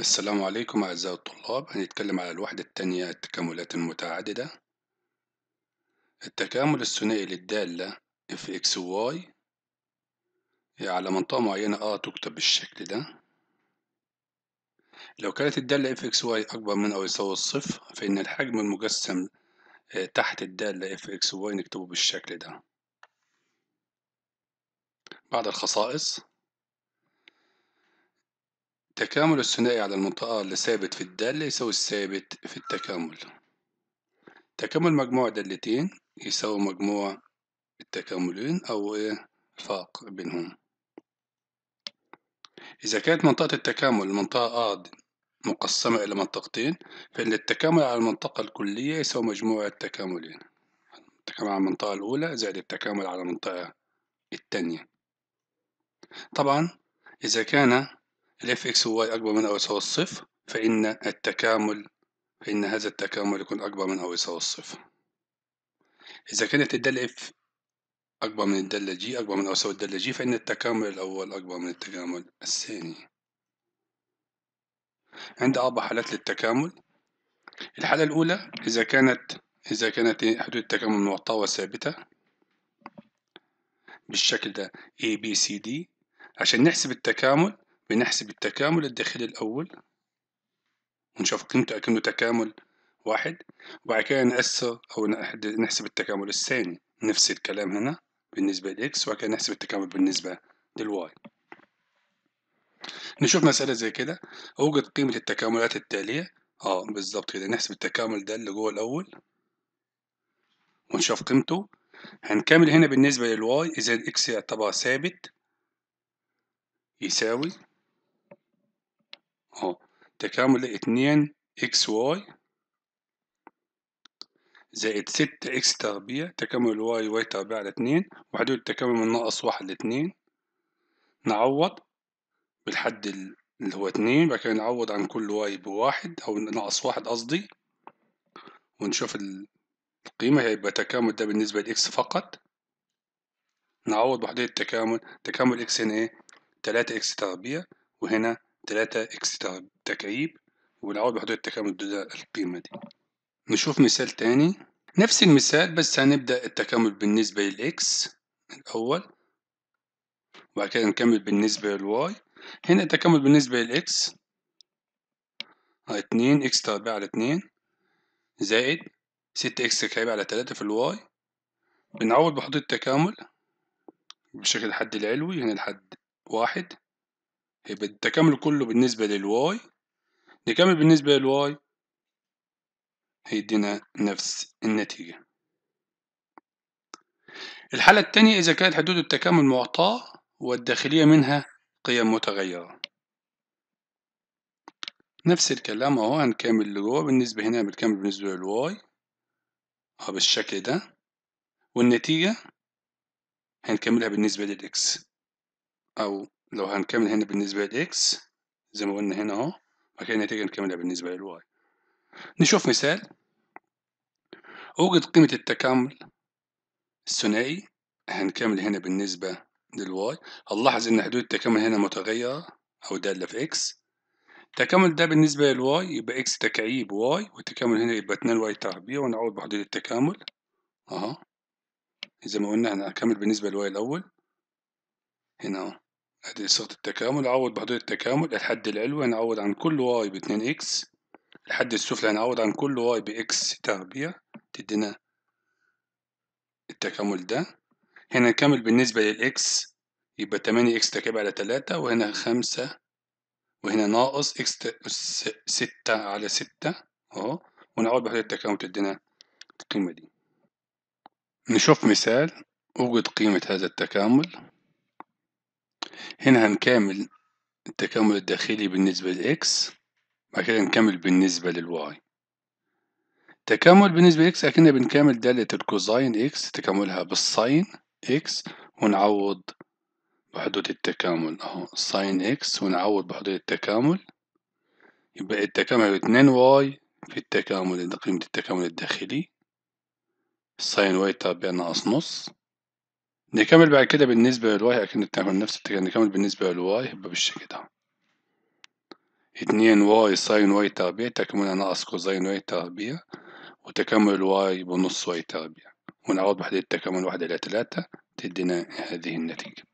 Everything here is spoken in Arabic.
السلام عليكم أعزائي الطلاب هنتكلم على الوحدة الثانية التكاملات المتعددة التكامل الثنائي للدالة اف اكس واي على منطقة معينة اه تكتب بالشكل ده لو كانت الدالة اف اكس واي أكبر من أو يساوي الصفر فإن الحجم المجسم آه، تحت الدالة اف اكس واي نكتبه بالشكل ده بعد الخصائص التكامل الثنائي على المنطقة اللي ثابت في الدالة يساوي الثابت في التكامل تكامل مجموع دالتين يساوي مجموع التكاملين أو إيه الفاق بينهم إذا كانت منطقة التكامل المنطقة آ مقسمة إلى منطقتين فإن التكامل على المنطقة الكلية يساوي مجموع التكاملين التكامل على المنطقة الأولى زائد التكامل على المنطقة التانية طبعا إذا كان الاف اكس وواي أكبر من أو يساوي الصفر فإن التكامل فإن هذا التكامل يكون أكبر من أو يساوي الصفر إذا كانت الدالة اف أكبر من الدالة جي أكبر من أو يساوي الدالة جي فإن التكامل الأول أكبر من التكامل الثاني عند أربع حالات للتكامل الحالة الأولى إذا كانت إذا كانت حدود التكامل معطاه وثابتة بالشكل ده A B C D عشان نحسب التكامل بنحسب التكامل الداخلي الأول ونشوف قيمته أكنه تكامل واحد وبعد كده نقسه أو نحسب التكامل الثاني نفس الكلام هنا بالنسبة لإكس وبعد كده نحسب التكامل بالنسبة للواي نشوف مسألة زي كده أوجد قيمة التكاملات التالية اه بالظبط كده نحسب التكامل ده اللي جوه الأول ونشوف قيمته هنكمل هنا بالنسبة للواي إذا الإكس يعتبر ثابت يساوي اه تكامل اتنين اكس واي زائد ستة اكس تربيع تكامل واي واي تربيع على اتنين وحدود التكامل من ناقص واحد لاتنين نعوض بالحد اللي هو اتنين بعد كده نعوض عن كل واي بواحد أو ناقص واحد قصدي ونشوف القيمة هيبقى تكامل ده بالنسبة لإكس فقط نعوض بحدود التكامل تكامل إكس هنا إيه تلاتة إكس تربيع وهنا تلاتة اكس تكعيب والعوض بحدود التكامل ده القيمة دي نشوف مثال تاني نفس المثال بس هنبدأ التكامل بالنسبة للإكس الأول وبعد كده نكمل بالنسبة للواي هنا التكامل بالنسبة للإكس اتنين إكس تربيع على اتنين زائد ستة إكس تكعيب على تلاتة في الواي بنعوض بحدود التكامل بشكل الحد العلوي هنا الحد واحد يبقى التكامل كله بالنسبة للواي نكمل بالنسبة للواي هيدينا نفس النتيجة الحالة التانية إذا كانت حدود التكامل معطاة والداخلية منها قيم متغيرة نفس الكلام اهو هنكمل لجوه بالنسبة هنا بالكامل بالنسبة للواي اهو بالشكل ده والنتيجة هنكملها بالنسبة للإكس أو لو هنكمل هنا بالنسبة لإكس زي ما قلنا هنا أهو كده النتيجة نكملها بالنسبة للواي نشوف مثال أوجد قيمة التكامل الثنائي هنكمل هنا بالنسبة للواي هنلاحظ إن حدود التكامل هنا متغيرة أو دالة في إكس التكامل ده بالنسبة للواي يبقى إكس تكعيب واي والتكامل هنا يبقى اتنين واي تربيع ونعوض بحدود التكامل أهو زي ما قلنا هنكمل بالنسبة للواي الأول هنا أهو هذه صيغه التكامل اعوض بحدود التكامل الحد العلوي هنعوض عن كل واي ب 2 اكس الحد السفلي يعني هنعوض عن كل واي باكس تربيع تدينا التكامل ده هنا نكمل بالنسبة للإكس يبقى تمانية إكس تكعب على تلاتة وهنا خمسة وهنا ناقص إكس ستة على ستة أهو ونعوض بحدود التكامل تدينا القيمة دي نشوف مثال أوجد قيمة هذا التكامل هنا هنكامل التكامل الداخلي بالنسبة لإكس بعد كده نكمل بالنسبة للواي تكامل بالنسبة لإكس أكننا بنكامل دالة الكوزاين إكس تكاملها بالساين إكس ونعوض بحدود التكامل أهو ساين إكس ونعوض بحدود التكامل يبقى التكامل اتنين واي في التكامل قيمة التكامل الداخلي ساين واي تربيع ناقص نص نكمل بعد كده بالنسبة للواي أكن بنعمل نفس التكامل نكمل بالنسبة للواي يبقى بالشكل كده اتنين واي ساين واي تربيع تكمل ناقص كوزين واي تربيع وتكمل الواي بنص واي تربيع ونعوض بحدية التكامل واحد إلى تلاتة تدينا هذه النتيجة